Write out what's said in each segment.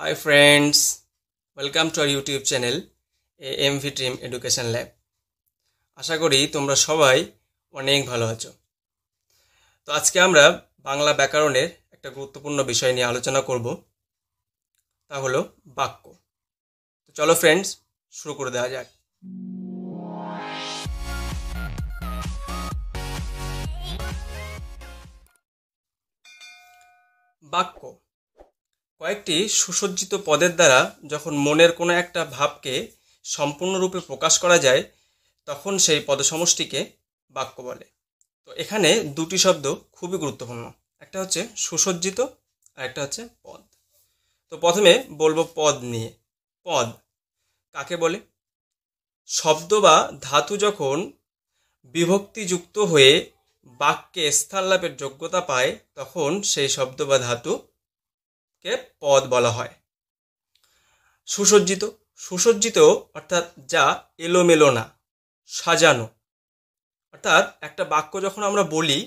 high Hi friends, welcome YouTube channel এ M V Dream Education lab আশা করি তোমরা সবাই অনেক ভালো আছো তো আজকে আমরা বাংলা ব্যাকরণের একটা গুরুত্বপূর্ণ বিষয় নিয়ে আলোচনা করব তা হলো বাক্য তো চলো ফ্রেন্ডস শুরু করে দেওয়া যাক বাক্য কয়েকটি সুসজ্জিত পদের দ্বারা যখন মনের কোনো একটা ভাবকে সম্পূর্ণরূপে প্রকাশ করা যায় তখন সেই পদসমষ্টিকে বাক্য বলে তো এখানে দুটি শব্দ খুবই গুরুত্বপূর্ণ একটা হচ্ছে সুসজ্জিত আর একটা হচ্ছে পদ তো প্রথমে বলবো পদ নিয়ে পদ কাকে বলে শব্দ বা ধাতু যখন বিভক্তিযুক্ত হয়ে বাক্যে স্থান লাভের যোগ্যতা পায় তখন সেই শব্দ বা ধাতু কে পদ বলা হয় সুসজ্জিত সুসজ্জিত অর্থাৎ যা এলোমেলো না সাজানো অর্থাৎ একটা বাক্য যখন আমরা বলি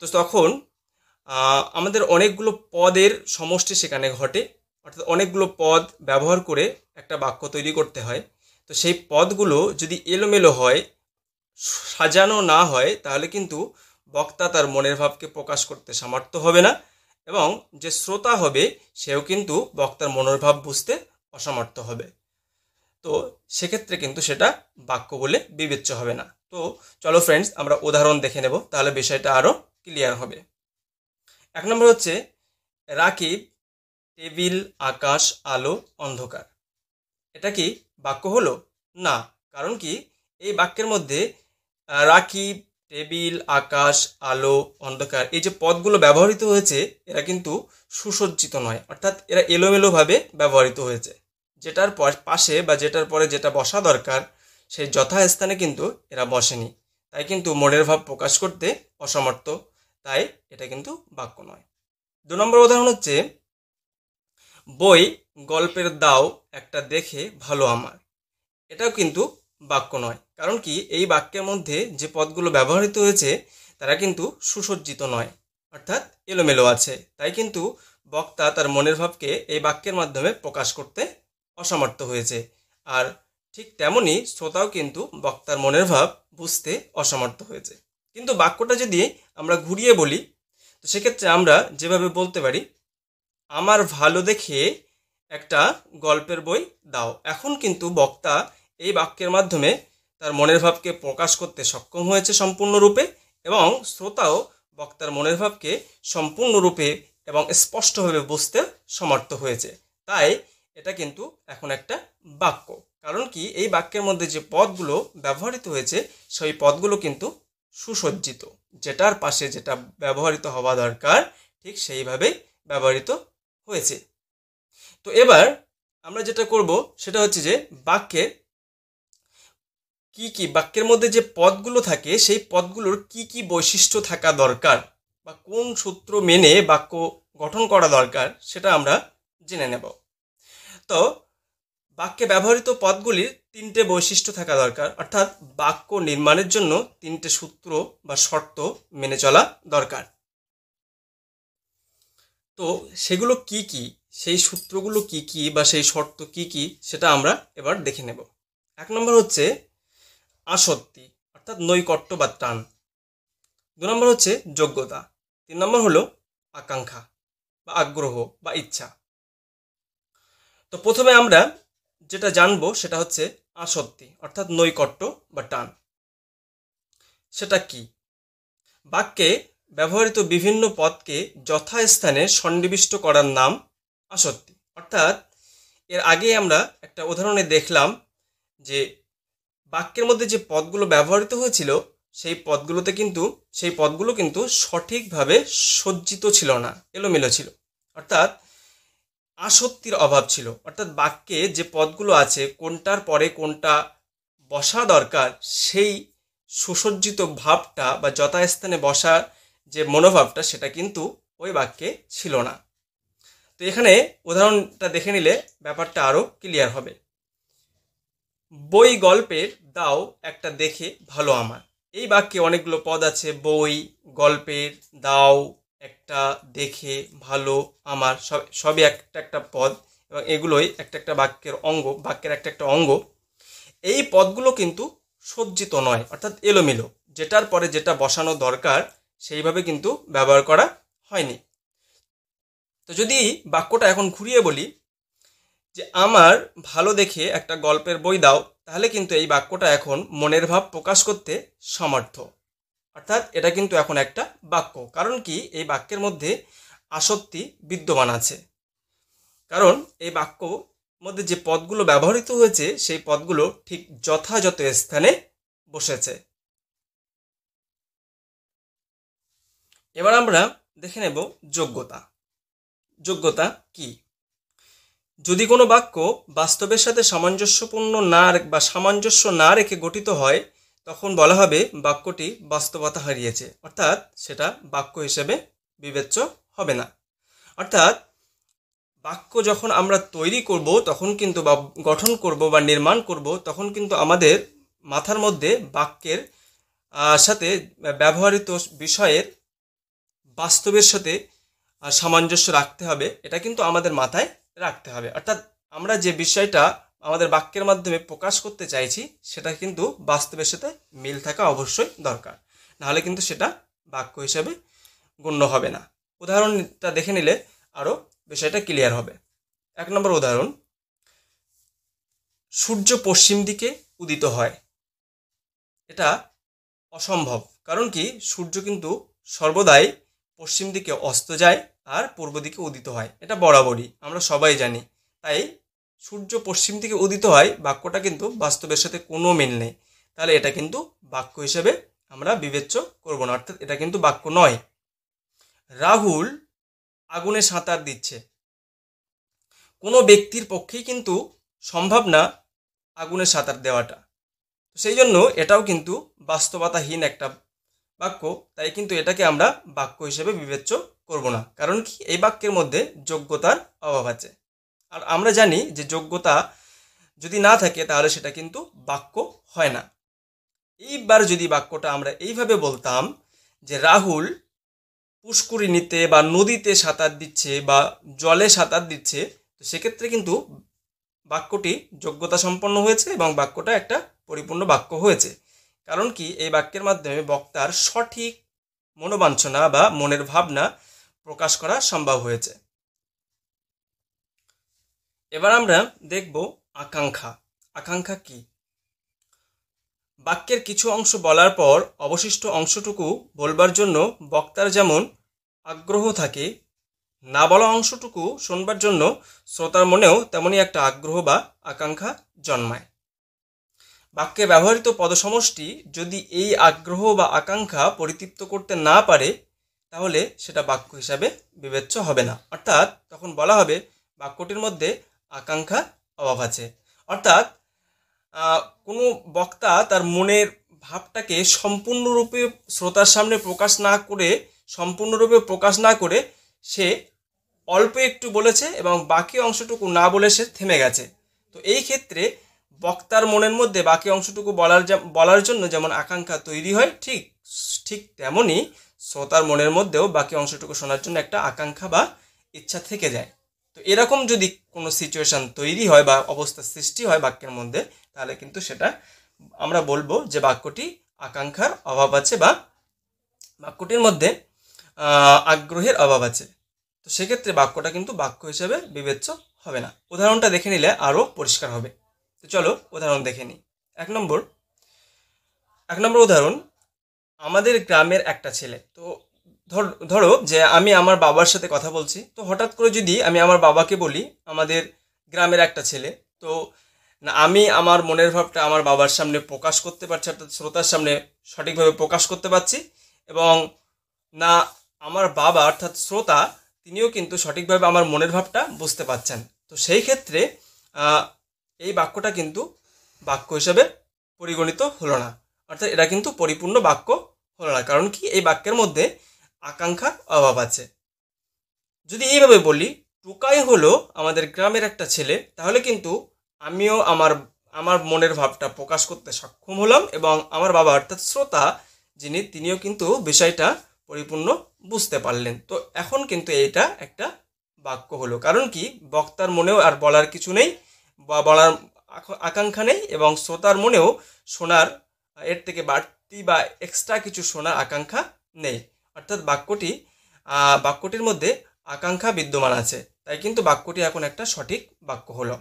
তো তখন আমাদের অনেকগুলো পদের সমষ্টি সেখানে ঘটে অর্থাৎ অনেকগুলো পদ ব্যবহার করে একটা বাক্য তৈরি করতে হয় তো সেই পদগুলো যদি এলোমেলো হয় সাজানো না হয় তাহলে কিন্তু বক্তা তার মনের ভাবকে প্রকাশ করতে সামর্থ্য হবে না এবং যে শ্রোতা হবে সেও কিন্তু বক্তার মনোভাব বুঝতে অসমর্থ হবে তো সেক্ষেত্রে কিন্তু সেটা বাক্য বলে বিবেচ্য হবে না তো চলো ফ্রেন্ডস আমরা উদাহরণ দেখে নেব তাহলে বিষয়টা আরও ক্লিয়ার হবে এক নম্বর হচ্ছে রাকিব টেবিল আকাশ আলো অন্ধকার এটা কি বাক্য হলো না কারণ কি এই বাক্যের মধ্যে রাকিব টেবিল আকাশ আলো অন্ধকার এই যে পদগুলো ব্যবহৃত হয়েছে এরা কিন্তু সুসজ্জিত নয় অর্থাৎ এরা এলোমেলোভাবে ব্যবহৃত হয়েছে যেটার পাশে বা যেটার পরে যেটা বসা দরকার সেই যথাস্থানে কিন্তু এরা বসেনি তাই কিন্তু মনের ভাব প্রকাশ করতে অসমর্থ তাই এটা কিন্তু বাক্য নয় দু নম্বর উদাহরণ হচ্ছে বই গল্পের দাও একটা দেখে ভালো আমার এটাও কিন্তু বাক্য নয় কারণ কি এই বাক্যের মধ্যে যে পদগুলো ব্যবহৃত হয়েছে তারা কিন্তু সুসজ্জিত নয় অর্থাৎ এলোমেলো আছে তাই কিন্তু বক্তা তার মনের ভাবকে এই বাক্যের মাধ্যমে প্রকাশ করতে অসমর্থ হয়েছে আর ঠিক তেমনই শ্রোতাও কিন্তু বক্তার মনের ভাব বুঝতে অসমর্থ হয়েছে কিন্তু বাক্যটা যদি আমরা ঘুরিয়ে বলি তো সেক্ষেত্রে আমরা যেভাবে বলতে পারি আমার ভালো দেখে একটা গল্পের বই দাও এখন কিন্তু বক্তা এই বাক্যের মাধ্যমে তার মনের ভাবকে প্রকাশ করতে সক্ষম হয়েছে সম্পূর্ণরূপে এবং শ্রোতাও বক্তার মনের ভাবকে সম্পূর্ণরূপে এবং স্পষ্টভাবে বুঝতে সমর্থ হয়েছে তাই এটা কিন্তু এখন একটা বাক্য কারণ কি এই বাক্যের মধ্যে যে পদগুলো ব্যবহৃত হয়েছে সেই পদগুলো কিন্তু সুসজ্জিত যেটার পাশে যেটা ব্যবহৃত হওয়া দরকার ঠিক সেইভাবেই ব্যবহৃত হয়েছে তো এবার আমরা যেটা করব সেটা হচ্ছে যে বাক্যের কি কি বাক্যের মধ্যে যে পদগুলো থাকে সেই পদগুলোর কি কি বৈশিষ্ট্য থাকা দরকার বা কোন সূত্র মেনে বাক্য গঠন করা দরকার সেটা আমরা জেনে নেব তো বাক্যে ব্যবহৃত পদগুলির তিনটে বৈশিষ্ট্য থাকা দরকার অর্থাৎ বাক্য নির্মাণের জন্য তিনটে সূত্র বা শর্ত মেনে চলা দরকার তো সেগুলো কি কি সেই সূত্রগুলো কি কি বা সেই শর্ত কি কি সেটা আমরা এবার দেখে নেব এক নম্বর হচ্ছে আসক্তি অর্থাৎ নৈকট্য বা টান দু নম্বর হচ্ছে যোগ্যতা তিন নম্বর হলো আকাঙ্ক্ষা বা আগ্রহ বা ইচ্ছা তো প্রথমে আমরা যেটা জানবো সেটা হচ্ছে আসক্তি অর্থাৎ নৈকট্য বা টান সেটা কি বাক্যে ব্যবহৃত বিভিন্ন পদকে যথাস্থানে সন্নিবিষ্ট করার নাম আসক্তি অর্থাৎ এর আগে আমরা একটা উদাহরণে দেখলাম যে বাক্যের মধ্যে যে পদগুলো ব্যবহৃত হয়েছিল সেই পদগুলোতে কিন্তু সেই পদগুলো কিন্তু সঠিকভাবে সজ্জিত ছিল না এলোমেলো ছিল অর্থাৎ আসক্তির অভাব ছিল অর্থাৎ বাক্যে যে পদগুলো আছে কোনটার পরে কোনটা বসা দরকার সেই সুসজ্জিত ভাবটা বা যথাস্থানে বসার যে মনোভাবটা সেটা কিন্তু ওই বাক্যে ছিল না তো এখানে উদাহরণটা দেখে নিলে ব্যাপারটা আরও ক্লিয়ার হবে বই গল্পের দাও একটা দেখে ভালো আমার এই বাক্যে অনেকগুলো পদ আছে বই গল্পের দাও একটা দেখে ভালো আমার সব সবই একটা একটা পদ এবং এগুলোই একটা একটা বাক্যের অঙ্গ বাক্যের একটা একটা অঙ্গ এই পদগুলো কিন্তু সজ্জিত নয় অর্থাৎ এলোমেলো যেটার পরে যেটা বসানো দরকার সেইভাবে কিন্তু ব্যবহার করা হয়নি তো যদি বাক্যটা এখন ঘুরিয়ে বলি যে আমার ভালো দেখে একটা গল্পের বই দাও তাহলে কিন্তু এই বাক্যটা এখন মনের ভাব প্রকাশ করতে সমর্থ অর্থাৎ এটা কিন্তু এখন একটা বাক্য কারণ কি এই বাক্যের মধ্যে আসক্তি বিদ্যমান আছে কারণ এই বাক্য মধ্যে যে পদগুলো ব্যবহৃত হয়েছে সেই পদগুলো ঠিক যথাযথ স্থানে বসেছে এবার আমরা দেখে নেব যোগ্যতা যোগ্যতা কী যদি কোনো বাক্য বাস্তবের সাথে সামঞ্জস্যপূর্ণ না বা সামঞ্জস্য না রেখে গঠিত হয় তখন বলা হবে বাক্যটি বাস্তবতা হারিয়েছে অর্থাৎ সেটা বাক্য হিসেবে বিবেচ্য হবে না অর্থাৎ বাক্য যখন আমরা তৈরি করব তখন কিন্তু বা গঠন করব বা নির্মাণ করব তখন কিন্তু আমাদের মাথার মধ্যে বাক্যের সাথে ব্যবহৃত বিষয়ের বাস্তবের সাথে সামঞ্জস্য রাখতে হবে এটা কিন্তু আমাদের মাথায় রাখতে হবে অর্থাৎ আমরা যে বিষয়টা আমাদের বাক্যের মাধ্যমে প্রকাশ করতে চাইছি সেটা কিন্তু বাস্তবের সাথে মিল থাকা অবশ্যই দরকার নাহলে কিন্তু সেটা বাক্য হিসেবে গণ্য হবে না উদাহরণটা দেখে নিলে আরও বিষয়টা ক্লিয়ার হবে এক নম্বর উদাহরণ সূর্য পশ্চিম দিকে উদিত হয় এটা অসম্ভব কারণ কি সূর্য কিন্তু সর্বদাই পশ্চিম দিকে অস্ত যায় আর পূর্ব দিকে উদিত হয় এটা বরাবরই আমরা সবাই জানি তাই সূর্য পশ্চিম দিকে উদিত হয় বাক্যটা কিন্তু বাস্তবের সাথে কোনো মিল নেই তাহলে এটা কিন্তু বাক্য হিসেবে আমরা বিবেচ্য করব না অর্থাৎ এটা কিন্তু বাক্য নয় রাহুল আগুনে সাঁতার দিচ্ছে কোনো ব্যক্তির পক্ষেই কিন্তু সম্ভব না আগুনে সাঁতার দেওয়াটা সেই জন্য এটাও কিন্তু বাস্তবতাহীন একটা বাক্য তাই কিন্তু এটাকে আমরা বাক্য হিসেবে বিবেচ্য করব না কারণ কি এই বাক্যের মধ্যে যোগ্যতার অভাব আছে আর আমরা জানি যে যোগ্যতা যদি না থাকে তাহলে সেটা কিন্তু বাক্য হয় না এইবার যদি বাক্যটা আমরা এইভাবে বলতাম যে রাহুল পুষ্করিণীতে বা নদীতে সাঁতার দিচ্ছে বা জলে সাঁতার দিচ্ছে তো সেক্ষেত্রে কিন্তু বাক্যটি যোগ্যতা সম্পন্ন হয়েছে এবং বাক্যটা একটা পরিপূর্ণ বাক্য হয়েছে কারণ কি এই বাক্যের মাধ্যমে বক্তার সঠিক মনোবাঞ্ছনা বা মনের ভাবনা প্রকাশ করা সম্ভব হয়েছে এবার আমরা দেখব আকাঙ্ক্ষা আকাঙ্ক্ষা কি বাক্যের কিছু অংশ বলার পর অবশিষ্ট অংশটুকু বলবার জন্য বক্তার যেমন আগ্রহ থাকে না বলা অংশটুকু শোনবার জন্য শ্রোতার মনেও তেমনই একটা আগ্রহ বা আকাঙ্ক্ষা জন্মায় বাক্যে ব্যবহৃত পদসমষ্টি যদি এই আগ্রহ বা আকাঙ্ক্ষা পরিতৃপ্ত করতে না পারে তাহলে সেটা বাক্য হিসাবে বিবেচ্য হবে না অর্থাৎ তখন বলা হবে বাক্যটির মধ্যে আকাঙ্ক্ষা অভাব আছে অর্থাৎ কোনো বক্তা তার মনের ভাবটাকে সম্পূর্ণরূপে শ্রোতার সামনে প্রকাশ না করে সম্পূর্ণরূপে প্রকাশ না করে সে অল্প একটু বলেছে এবং বাকি অংশটুকু না বলে সে থেমে গেছে তো এই ক্ষেত্রে বক্তার মনের মধ্যে বাকি অংশটুকু বলার বলার জন্য যেমন আকাঙ্ক্ষা তৈরি হয় ঠিক ঠিক তেমনই শ্রোতার মনের মধ্যেও বাকি অংশটুকু শোনার জন্য একটা আকাঙ্ক্ষা বা ইচ্ছা থেকে যায় তো এরকম যদি কোনো সিচুয়েশান তৈরি হয় বা অবস্থা সৃষ্টি হয় বাক্যের মধ্যে তাহলে কিন্তু সেটা আমরা বলবো যে বাক্যটি আকাঙ্ক্ষার অভাব আছে বা বাক্যটির মধ্যে আগ্রহের অভাব আছে তো সেক্ষেত্রে বাক্যটা কিন্তু বাক্য হিসেবে বিবেচ্য হবে না উদাহরণটা দেখে নিলে আরও পরিষ্কার হবে তো চলো উদাহরণ দেখে নিই এক নম্বর এক নম্বর উদাহরণ আমাদের গ্রামের একটা ছেলে তো ধরো যে আমি আমার বাবার সাথে কথা বলছি তো হঠাৎ করে যদি আমি আমার বাবাকে বলি আমাদের গ্রামের একটা ছেলে তো আমি আমার মনের ভাবটা আমার বাবার সামনে প্রকাশ করতে পারছি অর্থাৎ শ্রোতার সামনে সঠিকভাবে প্রকাশ করতে পারছি এবং না আমার বাবা অর্থাৎ শ্রোতা তিনিও কিন্তু সঠিকভাবে আমার মনের ভাবটা বুঝতে পারছেন তো সেই ক্ষেত্রে এই বাক্যটা কিন্তু বাক্য হিসেবে পরিগণিত হলো না অর্থাৎ এটা কিন্তু পরিপূর্ণ বাক্য হলো না কারণ কি এই বাক্যের মধ্যে আকাঙ্ক্ষার অভাব আছে যদি এইভাবে বলি টুকাই হলো আমাদের গ্রামের একটা ছেলে তাহলে কিন্তু আমিও আমার আমার মনের ভাবটা প্রকাশ করতে সক্ষম হলাম এবং আমার বাবা অর্থাৎ শ্রোতা যিনি তিনিও কিন্তু বিষয়টা পরিপূর্ণ বুঝতে পারলেন তো এখন কিন্তু এটা একটা বাক্য হলো কারণ কি বক্তার মনেও আর বলার কিছু নেই বা বলার আকাঙ্ক্ষা নেই এবং শ্রোতার মনেও শোনার এর থেকে বাড় যুক্তি বা এক্সট্রা কিছু শোনার আকাঙ্ক্ষা নেই অর্থাৎ বাক্যটি বাক্যটির মধ্যে আকাঙ্ক্ষা বিদ্যমান আছে তাই কিন্তু বাক্যটি এখন একটা সঠিক বাক্য হলো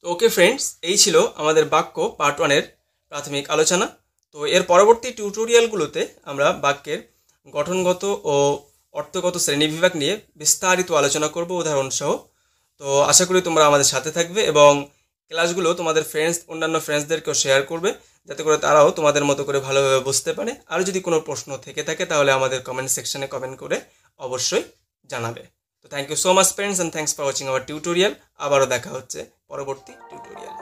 তো ওকে ফ্রেন্ডস এই ছিল আমাদের বাক্য পার্ট ওয়ানের প্রাথমিক আলোচনা তো এর পরবর্তী টিউটোরিয়ালগুলোতে আমরা বাক্যের গঠনগত ও অর্থগত শ্রেণীবিভাগ নিয়ে বিস্তারিত আলোচনা করব উদাহরণসহ তো আশা করি তোমরা আমাদের সাথে থাকবে এবং ক্লাসগুলো তোমাদের ফ্রেন্ডস অন্যান্য ফ্রেন্ডসদেরকেও শেয়ার করবে যাতে করে তারাও তোমাদের মতো করে ভালোভাবে বুঝতে পারে আর যদি কোনো প্রশ্ন থেকে থাকে তাহলে আমাদের কমেন্ট সেকশনে কমেন্ট করে অবশ্যই জানাবে তো thank you so much friends and thanks for watching our tutorial আবারও দেখা হচ্ছে পরবর্তী টিউটোরিয়াল